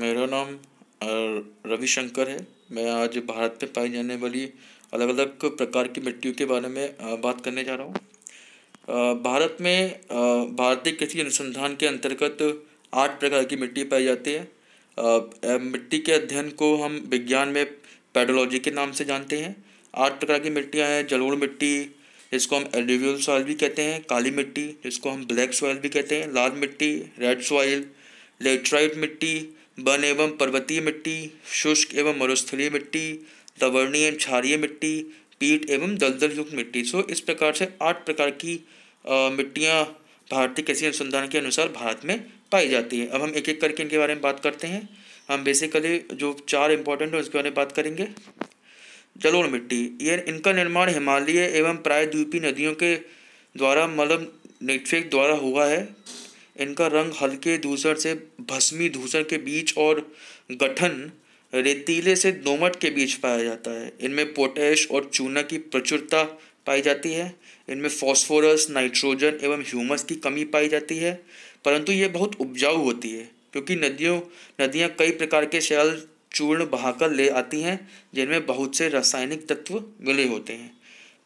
मेरा नाम रविशंकर है मैं आज भारत में पाई जाने वाली अलग अलग प्रकार की मिट्टियों के बारे में बात करने जा रहा हूँ भारत में भारतीय कृषि अनुसंधान के अंतर्गत आठ प्रकार की मिट्टी पाई जाती है मिट्टी के अध्ययन को हम विज्ञान में पेडोलॉजी के नाम से जानते हैं आठ प्रकार की मिट्टियाँ हैं जलोड़ मिट्टी जिसको हम एल्यूवियल सॉइल भी कहते हैं काली मिट्टी जिसको हम ब्लैक सॉइल भी कहते हैं लाल मिट्टी रेड सॉइल लेट्राइट मिट्टी वन एवं पर्वतीय मिट्टी शुष्क एवं मरुस्थलीय मिट्टी लवर्णीय एवं क्षारीय मिट्टी पीट एवं दलदल युक्त मिट्टी सो इस प्रकार से आठ प्रकार की मिट्टियाँ भारतीय कृषि अनुसंधान के अनुसार भारत में पाई जाती है अब हम एक एक करके इनके बारे में बात करते हैं हम बेसिकली जो चार इंपॉर्टेंट हैं उसके बारे में बात करेंगे जलोढ़ मिट्टी ये इनका निर्माण हिमालय एवं प्रायद्वीपीय नदियों के द्वारा मलम मतलब नेटफेक द्वारा हुआ है इनका रंग हल्के धूसर से भस्मी धूसर के बीच और गठन रेतीले से दोमट के बीच पाया जाता है इनमें पोटैश और चूना की प्रचुरता पाई जाती है इनमें फॉस्फोरस नाइट्रोजन एवं ह्यूमस की कमी पाई जाती है परंतु ये बहुत उपजाऊ होती है क्योंकि नदियों नदियाँ कई प्रकार के शैल चूर्ण बहाकर ले आती हैं जिनमें बहुत से रासायनिक तत्व मिले होते हैं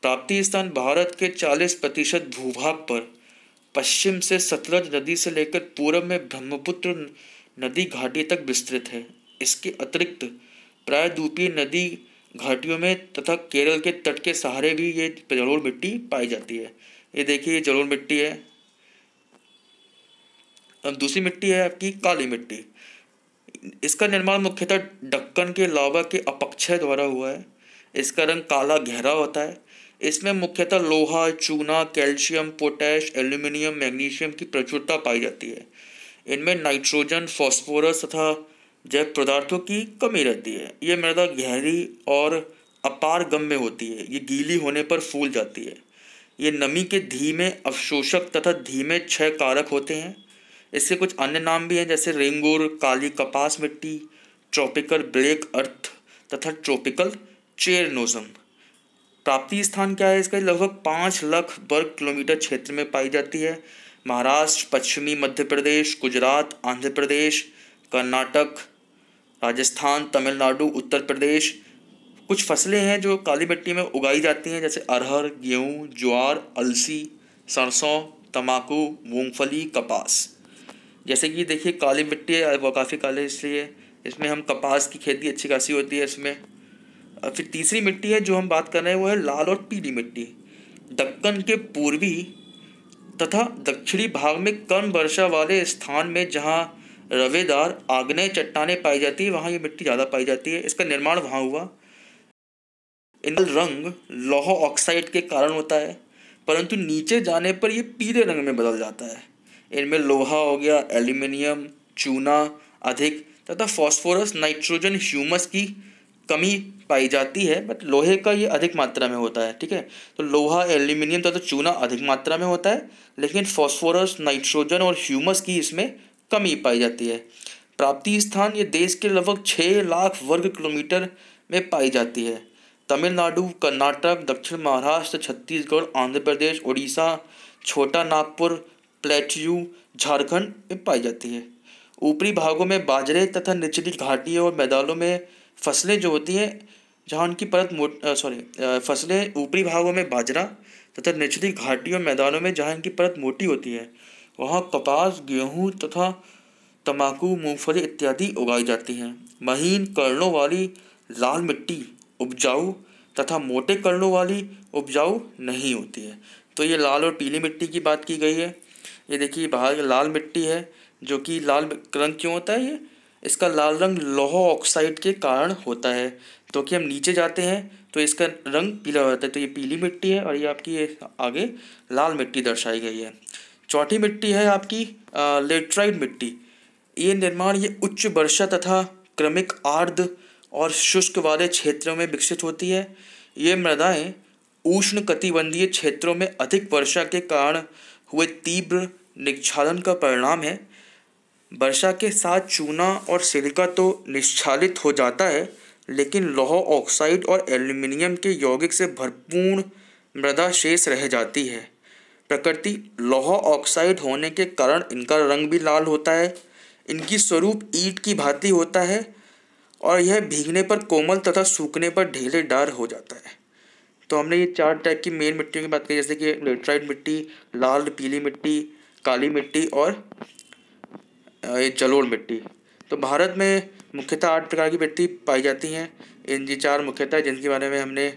प्राप्ति स्थान भारत के 40 प्रतिशत भूभाग पर पश्चिम से सतलज नदी से लेकर पूर्व में ब्रह्मपुत्र नदी घाटी तक विस्तृत है इसके अतिरिक्त प्रायद्वीपीय नदी घाटियों में तथा केरल के तट के सहारे भी ये जलोढ़ मिट्टी पाई जाती है ये देखिए ये जलोढ़ मिट्टी है अब दूसरी मिट्टी है आपकी काली मिट्टी इसका निर्माण मुख्यतः डक्कन के लावा के अपक्षय द्वारा हुआ है इसका रंग काला गहरा होता है इसमें मुख्यतः लोहा चूना कैल्शियम पोटैश एल्यूमिनियम मैग्नीशियम की प्रचुरता पाई जाती है इनमें नाइट्रोजन फॉस्फोरस तथा जैव पदार्थों की कमी रहती है ये मृदा गहरी और अपार गम में होती है ये गीली होने पर फूल जाती है ये नमी के धीमे अवशोषक तथा धीमे क्षय कारक होते हैं इसके कुछ अन्य नाम भी हैं जैसे रेंगुर काली कपास मिट्टी ट्रॉपिकल ब्लैक अर्थ तथा ट्रॉपिकल चेरनोजम प्राप्ति स्थान क्या है इसका लगभग पाँच लाख वर्ग किलोमीटर क्षेत्र में पाई जाती है महाराष्ट्र पश्चिमी मध्य प्रदेश गुजरात आंध्र प्रदेश कर्नाटक राजस्थान तमिलनाडु उत्तर प्रदेश कुछ फसलें हैं जो काली मिट्टी में उगाई जाती हैं जैसे अरहर गेहूं ज्वार अलसी सरसों तम्बाकू मूंगफली कपास जैसे कि देखिए काली मिट्टी है वो काफ़ी काले इसलिए इसमें हम कपास की खेती अच्छी खासी होती है इसमें फिर तीसरी मिट्टी है जो हम बात कर रहे हैं वो है लाल और पीली मिट्टी दक्कन के पूर्वी तथा दक्षिणी भाग में कम वर्षा वाले स्थान में जहाँ रवेदार आग्नेय चट्टाने पाई जाती है वहाँ ये मिट्टी ज़्यादा पाई जाती है इसका निर्माण वहाँ हुआ इनका रंग लौह ऑक्साइड के कारण होता है परंतु नीचे जाने पर ये पीले रंग में बदल जाता है इनमें लोहा हो गया एल्यूमिनियम चूना अधिक तथा फॉस्फोरस नाइट्रोजन ह्यूमस की कमी पाई जाती है बट लोहे का ये अधिक मात्रा में होता है ठीक है तो लोहा एल्यूमिनियम तथा तो चूना अधिक मात्रा में होता है लेकिन फॉस्फोरस नाइट्रोजन और ह्यूमस की इसमें कमी पाई जाती है प्राप्ति स्थान ये देश के लगभग छः लाख वर्ग किलोमीटर में पाई जाती है तमिलनाडु कर्नाटक दक्षिण महाराष्ट्र छत्तीसगढ़ आंध्र प्रदेश उड़ीसा छोटा नागपुर प्लेटयू झारखंड में पाई जाती है ऊपरी भागों में बाजरे तथा निचली घाटियों और मैदानों में फसलें जो होती हैं जहाँ उनकी परत मोट सॉरी फसलें ऊपरी भागों में बाजरा तथा निचली घाटियों मैदानों में जहाँ इनकी परत मोटी होती है वहाँ कपास गेहूँ तथा तमाकू मूंगफली इत्यादि उगाई जाती हैं महीन कर्णों वाली लाल मिट्टी उपजाऊ तथा मोटे कर्णों वाली उपजाऊ नहीं होती है तो ये लाल और पीली मिट्टी की बात की गई है ये देखिए बाहर लाल मिट्टी है जो कि लाल रंग क्यों होता है ये इसका लाल रंग लोह ऑक्साइड के कारण होता है तो कि हम नीचे जाते हैं तो इसका रंग पीला हो जाता है तो ये पीली मिट्टी है और ये आपकी ये आगे लाल मिट्टी दर्शाई गई है चौथी मिट्टी है आपकी लेट्राइड मिट्टी ये निर्माण ये उच्च वर्षा तथा क्रमिक आर्द्र और शुष्क वाले क्षेत्रों में विकसित होती है ये मृदाएँ उष्ण कटिबंधीय क्षेत्रों में अधिक वर्षा के कारण हुए तीव्र निक्षालन का परिणाम है वर्षा के साथ चूना और सिलिका तो निश्चालित हो जाता है लेकिन लौह ऑक्साइड और एल्यूमिनियम के यौगिक से भरपूर मृदा शेष रह जाती है प्रकृति लौह ऑक्साइड होने के कारण इनका रंग भी लाल होता है इनकी स्वरूप ईट की भांति होता है और यह भीगने पर कोमल तथा सूखने पर डार हो जाता है तो हमने ये चार टाइप की मेन मिट्टियों की बात की जैसे कि लेट्राइड मिट्टी लाल पीली मिट्टी काली मिट्टी और जलोड़ मिट्टी तो भारत में मुख्यतः आठ प्रकार की मिट्टी पाई जाती हैं इन जी चार मुख्यतः जिनके बारे में हमने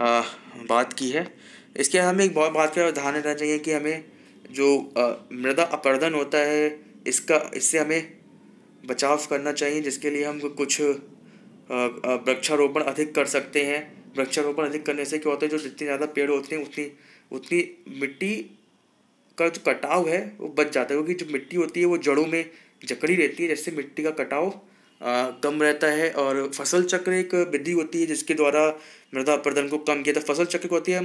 आ, बात की है इसके हमें एक बहुत बात का ध्यान रहना चाहिए कि हमें जो आ, मृदा अपर्दन होता है इसका इससे हमें बचाव करना चाहिए जिसके लिए हम कुछ वृक्षारोपण अधिक कर सकते हैं वृक्षारोपण अधिक करने से क्या होता है जो जितने ज़्यादा पेड़ होते हैं उतनी उतनी मिट्टी का जो कटाव है वो बच जाता है क्योंकि जो मिट्टी होती है वो जड़ों में जकड़ी रहती है जिससे मिट्टी का कटाव कम रहता है और फसल चक्र एक विधि होती है जिसके द्वारा मृदा अपरदन को कम किया था फसल चक्र होती है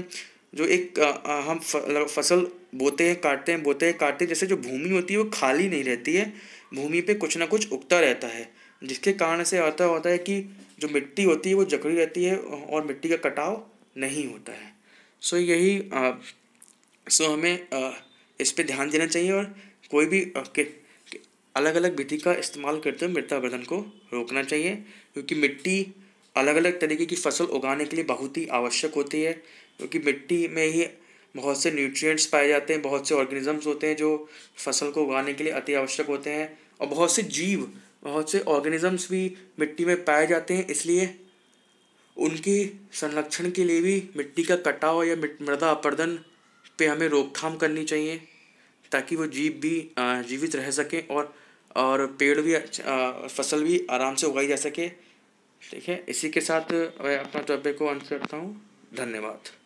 जो एक आ, हम मतलब फसल बोते हैं काटते हैं बोते हैं काटते हैं जैसे जो भूमि होती है वो खाली नहीं रहती है भूमि पे कुछ ना कुछ उगता रहता है जिसके कारण से आता होता है कि जो मिट्टी होती है वो जकड़ी रहती है और मिट्टी का कटाव नहीं होता है सो यही सो हमें इस पर ध्यान देना चाहिए और कोई भी अलग अलग विधि का इस्तेमाल करते हुए मृदा अपरदन को रोकना चाहिए क्योंकि मिट्टी अलग अलग तरीके की फसल उगाने के लिए बहुत ही आवश्यक होती है क्योंकि मिट्टी में ही बहुत से न्यूट्रिएंट्स पाए जाते हैं बहुत से ऑर्गेनिजम्स होते हैं जो फसल को उगाने के लिए अति आवश्यक होते हैं और बहुत से जीव बहुत से ऑर्गेनिजम्स भी मिट्टी में पाए जाते हैं इसलिए उनके संरक्षण के लिए भी मिट्टी का कटाव या मृदा अपर्दन पे हमें रोकथाम करनी चाहिए ताकि वो जीव भी जीवित रह सकें और और पेड़ भी फसल भी आराम से उगाई जा सके ठीक है इसी के साथ मैं अपना टॉपिक को अंत करता हूँ धन्यवाद